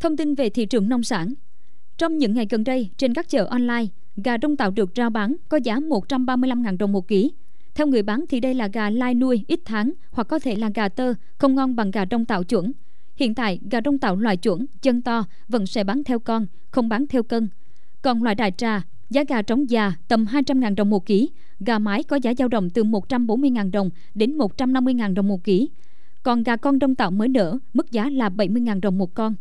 Thông tin về thị trường nông sản Trong những ngày gần đây, trên các chợ online, gà đông tạo được rao bán có giá 135.000 đồng một ký. Theo người bán thì đây là gà lai nuôi ít tháng hoặc có thể là gà tơ, không ngon bằng gà đông tạo chuẩn. Hiện tại, gà đông tạo loại chuẩn, chân to vẫn sẽ bán theo con, không bán theo cân. Còn loại đại trà, giá gà trống già tầm 200.000 đồng một ký, gà mái có giá dao động từ 140.000 đồng đến 150.000 đồng một ký. Còn gà con đông tạo mới nở, mức giá là 70.000 đồng một con.